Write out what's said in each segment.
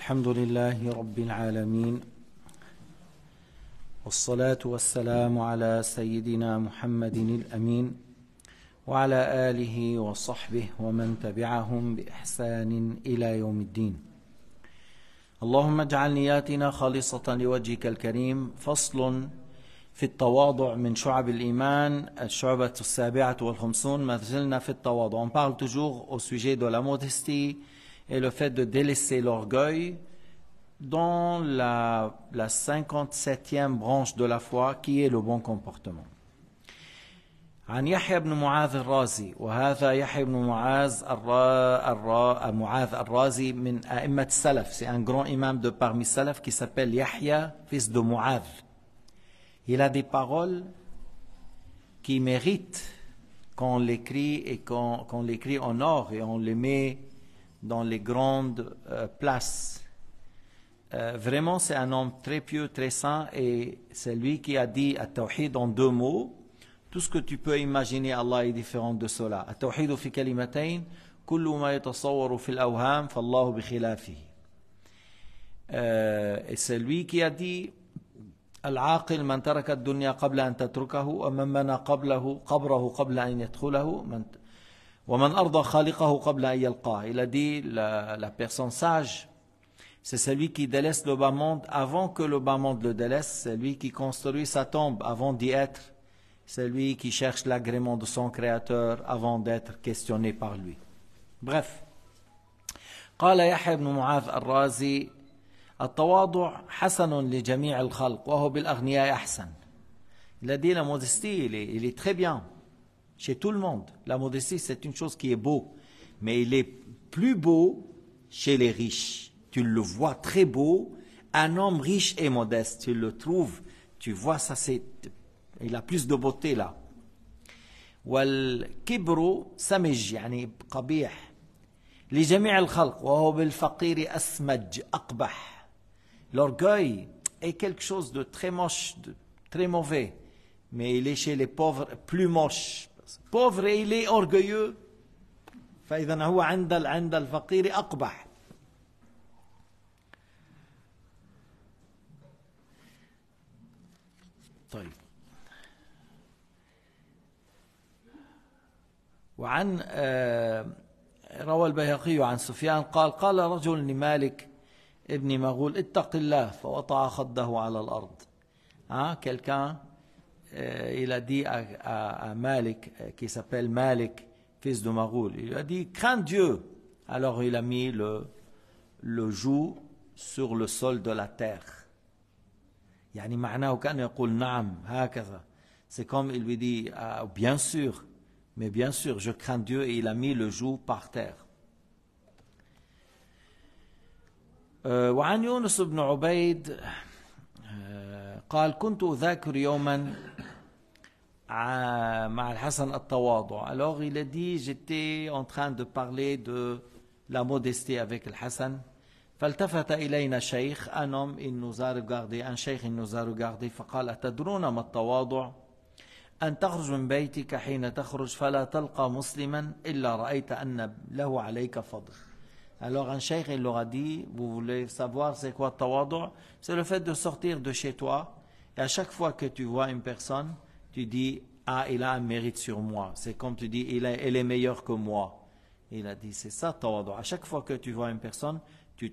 الحمد لله رب العالمين والصلاة والسلام على سيدنا محمد الأمين وعلى آله وصحبه ومن تبعهم بإحسان إلى يوم الدين اللهم اجعل نياتنا خالصة لوجهك الكريم فصل في التواضع من شعب الإيمان الشعبة السابعة والخمسون ما زلنا في التواضع On parle toujours au sujet de la modestie et le fait de délaisser l'orgueil dans la, la 57e branche de la foi qui est le bon comportement. c'est un grand imam de parmi salaf qui s'appelle Yahya fils de Muaz il a des paroles qui méritent qu'on l'écrit et qu'on l'écrit en or et on les met dans les grandes euh, places. Euh, vraiment, c'est un homme très pieux, très saint, et c'est lui qui a dit à Tawhid en deux mots Tout ce que tu peux imaginer, Allah est différent de cela. À Tawhid, fi kalimatayn, kullu ma yatasawwaru al awham, fallahu bi khilafi. Euh, et c'est lui qui a dit Al-aqil man taraka dunya qabla an tatrukahu, wa man mana qablahu, qabrahu qabla an yadkhulahu, il a dit la, personne sage, c'est celui qui délaisse le bas monde avant que le bas monde le délaisse, c'est lui qui construit sa tombe avant d'y être, c'est lui qui cherche l'agrément de son Créateur avant d'être questionné par lui. Bref. Il a dit la modestie, il est très bien chez tout le monde. La modestie, c'est une chose qui est beau, mais il est plus beau chez les riches. Tu le vois très beau. Un homme riche et modeste, tu le trouves, tu vois ça, c'est, il a plus de beauté là. والكبر سمج يعني قبيح لجميع الخلق وهو بالفقير L'orgueil est quelque chose de très moche, de très mauvais, mais il est chez les pauvres plus moche, pauvre et il est orgueilleux فإذا هو عند عند الفقير أقبح طيب وعن آه، روى البيهقي عن سفيان قال قال رجل لمالك ابن مغول اتق الله فوضع خده على الأرض ها كلكان Euh, il a dit à, Malik, euh, qui s'appelle Malik, fils de Maroul, il a dit Crains Dieu Alors il a mis le, le joug sur le sol de la terre. C'est comme il lui dit ah, Bien sûr, mais bien sûr, je crains Dieu, et il a mis le joug par terre. Euh, قال كنت أذاكر يوما مع الحسن التواضع alors il a dit j'étais en train de parler de la modestie avec le Hassan فالتفت إلينا شيخ un homme il nous a regardé un شيخ il nous a regardé فقال أتدرون ما التواضع أن تخرج من بيتك حين تخرج فلا تلقى مسلما إلا رأيت أن له عليك فضل Alors un cheikh, il leur a dit, vous voulez savoir c'est quoi tawadur C'est le fait de sortir de chez toi à chaque fois que tu vois une personne, tu dis Ah, il a un mérite sur moi. C'est comme tu dis il est meilleur que moi. Il a dit C'est ça, tawadu. À chaque fois que tu vois une personne, tu,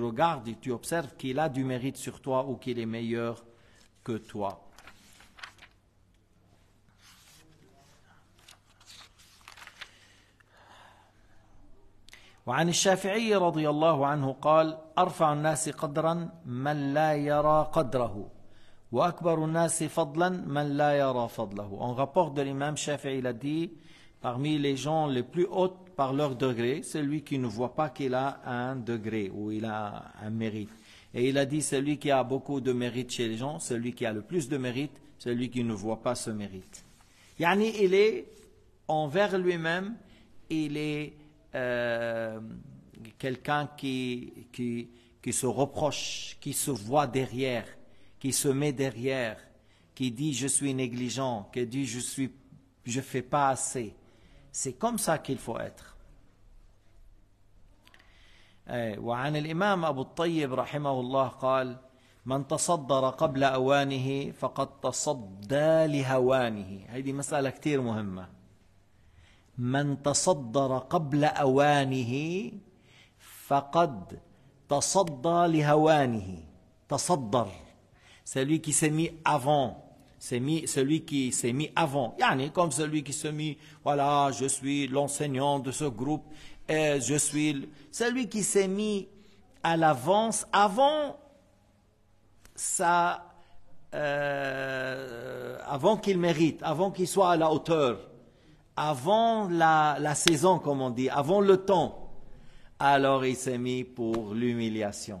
regardes et tu observes qu'il a du mérite sur toi ou qu'il est meilleur que toi. وعن الشافعي رضي الله عنه قال ارفع الناس قدرا من لا يرى قدره en rapport de l'imam Shafi'i, il a dit, parmi les gens les plus hauts par leur degré, celui qui ne voit pas qu'il a un degré ou il a un mérite. Et il a dit, celui qui a beaucoup de mérite chez les gens, celui qui a le plus de mérite, celui qui ne voit pas ce mérite. Yani, il est envers lui-même, il est euh, quelqu'un qui, qui se reproche, qui se voit derrière. qui se met derrière, qui dit je suis négligent, qui dit je suis, je fais pas assez. C'est comme ça qu'il faut être. وعن الإمام أبو الطيب رحمه الله قال من تصدر قبل أوانه فقد تصدى لهوانه هذه مسألة كثير مهمة من تصدر قبل أوانه فقد تصدى لهوانه تصدر celui qui s'est mis avant. C'est mis, celui qui s'est mis avant. Yani, comme celui qui s'est mis, voilà, je suis l'enseignant de ce groupe, et je suis celui qui s'est mis à l'avance avant sa, euh, avant qu'il mérite, avant qu'il soit à la hauteur, avant la saison, comme on dit, avant le temps. Alors il s'est mis pour l'humiliation.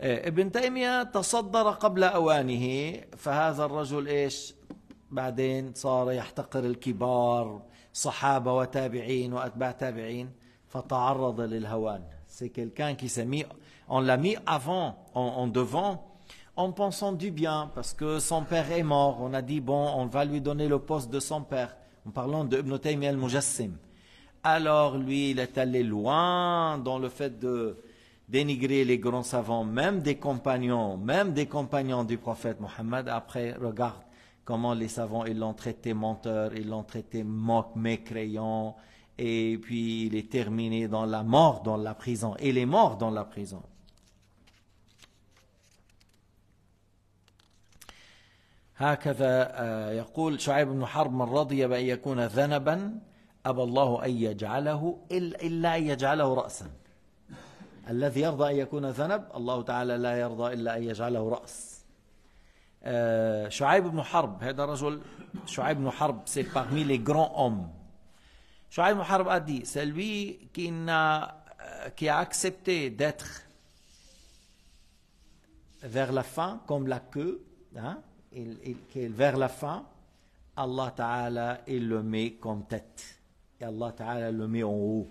ابن تيمية تصدر قبل أوانه فهذا الرجل إيش بعدين صار يحتقر الكبار صحابة وتابعين وأتباع تابعين فتعرض للهوان C'est quelqu'un qui s'est mis, on l'a mis avant, en, devant, en pensant du bien, parce que son père est mort. On a dit, bon, on va lui donner le poste de son père, en parlant de Ibn Taymiyyah al-Mujassim. Alors lui, il est allé loin dans le fait de dénigrer les grands savants, même des compagnons, même des compagnons du prophète Mohammed. Après, regarde comment les savants, ils l'ont traité menteur, ils l'ont traité moque, mécréant, et puis il est terminé dans la mort, dans la prison. Il est mort dans la prison. Euh, الذي يرضى أن يكون ذنب الله تعالى لا يرضى إلا أن يجعله رأس شعيب بن حرب هذا رجل شعيب بن حرب سي parmi les grands hommes شعيب بن حرب a dit c'est lui qui, a, qui a accepté d'être vers la fin comme la queue hein, il, il, il, vers la fin Allah Ta'ala il le met comme tête et Allah Ta'ala le met en haut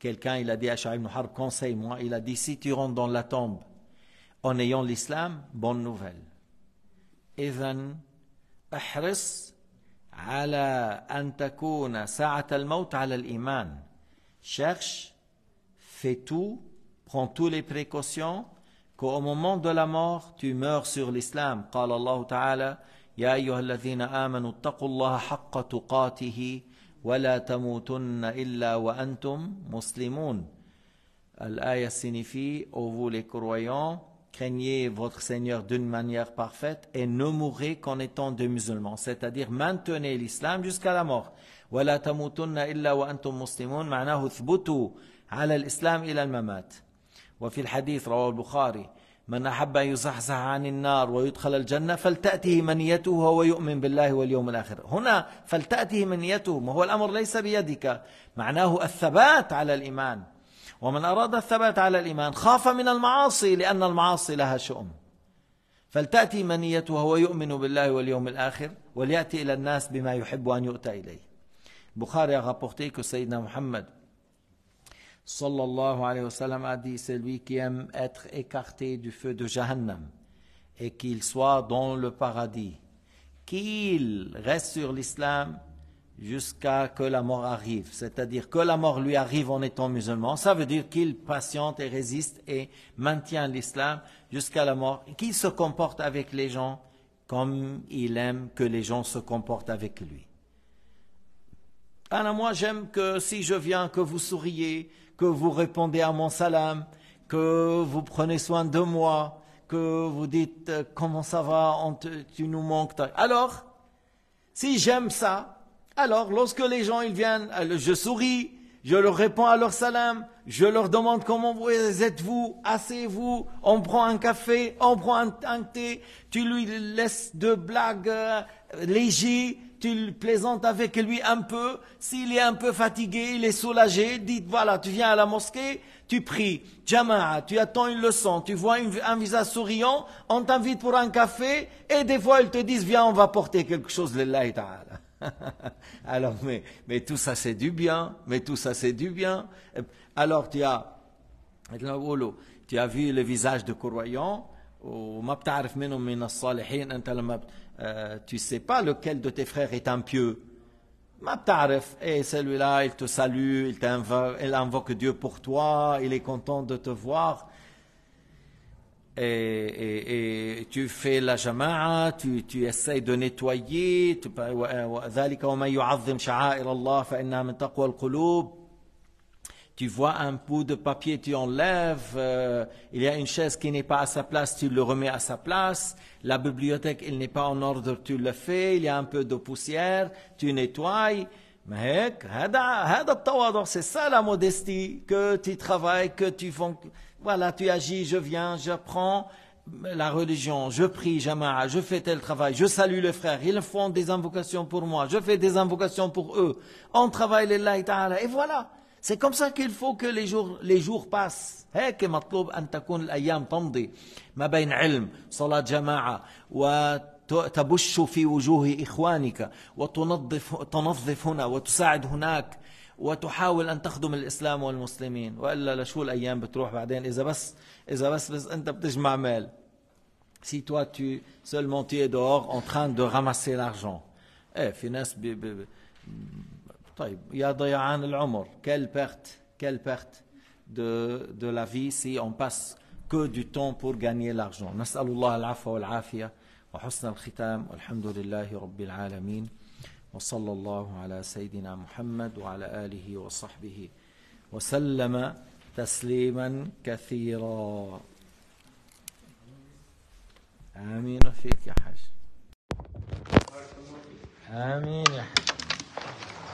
Quelqu'un, il a dit à Shah ibn Harb, conseille-moi. Il a dit, si tu rentres dans la tombe en ayant l'islam, bonne nouvelle. إذن احرص على أن تكون ساعة الموت على الإيمان. Cherche, fais tout, prends toutes les précautions, qu'au moment de la mort, tu meurs sur l'islam. قال الله تعالى, يا أيها الذين آمنوا اتقوا الله حق تقاته illa wa antum muslimun. مسلمون الآية signifie Ô vous les croyants, craignez votre Seigneur d'une manière parfaite et ne mourrez qu'en étant des musulmans, c'est-à-dire maintenez l'islam jusqu'à la mort. ولا تموتن إلا وأنتم مسلمون معناه Islam على الإسلام إلى الممات hadith الحديث رواه البخاري من أحب أن يزحزح عن النار ويدخل الجنة فلتأته منيته وهو يؤمن بالله واليوم الآخر هنا فلتأته منيته ما هو الأمر ليس بيدك معناه الثبات على الإيمان ومن أراد الثبات على الإيمان خاف من المعاصي لأن المعاصي لها شؤم فلتأتي منيته وهو يؤمن بالله واليوم الآخر وليأتي إلى الناس بما يحب أن يؤتى إليه بخاري أغابوختيك سيدنا محمد sallallahu alayhi wa a dit lui qui aime être écarté du feu de Jahannam et qu'il soit dans le paradis, qu'il reste sur l'islam jusqu'à que la mort arrive, c'est-à-dire que la mort lui arrive en étant musulman, ça veut dire qu'il patiente et résiste et maintient l'islam jusqu'à la mort, qu'il se comporte avec les gens comme il aime que les gens se comportent avec lui. Alors moi j'aime que si je viens, que vous souriez, que vous répondez à mon salam, que vous prenez soin de moi, que vous dites euh, comment ça va, on te, tu nous manques. Alors, si j'aime ça, alors lorsque les gens ils viennent, euh, je souris, je leur réponds à leur salam, je leur demande comment vous êtes-vous, assez vous on prend un café, on prend un, thé, tu lui laisses deux blagues euh, légers tu plaisantes avec lui un peu, s'il est un peu fatigué, il est soulagé, dites voilà, tu viens à la mosquée, tu pries, jama'a, tu attends une leçon, tu vois un visage souriant, on t'invite pour un café, et des fois ils te disent viens, on va porter quelque chose, le ta'ala. Alors, mais, mais tout ça c'est du bien, mais tout ça c'est du bien. Alors tu as, tu as vu le visage de Kourayan, وما منهم tu euh, tu sais pas lequel de tes frères est impieux. Mabtaref, et eh, celui-là, il te salue, il, invoque, il invoque Dieu pour toi, il est content de te voir. Et, tu fais la jama'a, tu, tu essayes de nettoyer. Tu, tu vois un bout de papier, tu enlèves. Euh, il y a une chaise qui n'est pas à sa place, tu le remets à sa place. La bibliothèque, elle n'est pas en ordre, tu le fais. Il y a un peu de poussière, tu nettoies. Mais c'est ça la modestie, que tu travailles, que tu font. Voilà, tu agis, je viens, j'apprends la religion, je prie, jama'a, je fais tel travail, je salue les frères, ils font des invocations pour moi, je fais des invocations pour eux, on travaille les et voilà. C'est comme ça qu'il فو كو لي جور لي جور باس هيك مطلوب أن تكون الأيام تمضي ما بين علم صلاة جماعة وتبش في وجوه إخوانك وتنظف تنظف هنا وتساعد هناك وتحاول أن تخدم الإسلام والمسلمين وإلا لشو الأيام بتروح بعدين إذا بس إذا بس بس أنت بتجمع مال سي توا تو seulement tu es dehors en train de ramasser l'argent. Eh, في ناس بي بي طيب يا ضيعان العمر كيل بيرت كيل بيرت دو دو لا في سي اون باس كو دو تون بور غاني لارجون نسأل الله العفو والعافية وحسن الختام والحمد لله رب العالمين وصلى الله على سيدنا محمد وعلى آله وصحبه وسلم تسليما كثيرا آمين فيك يا حاج آمين يا حاج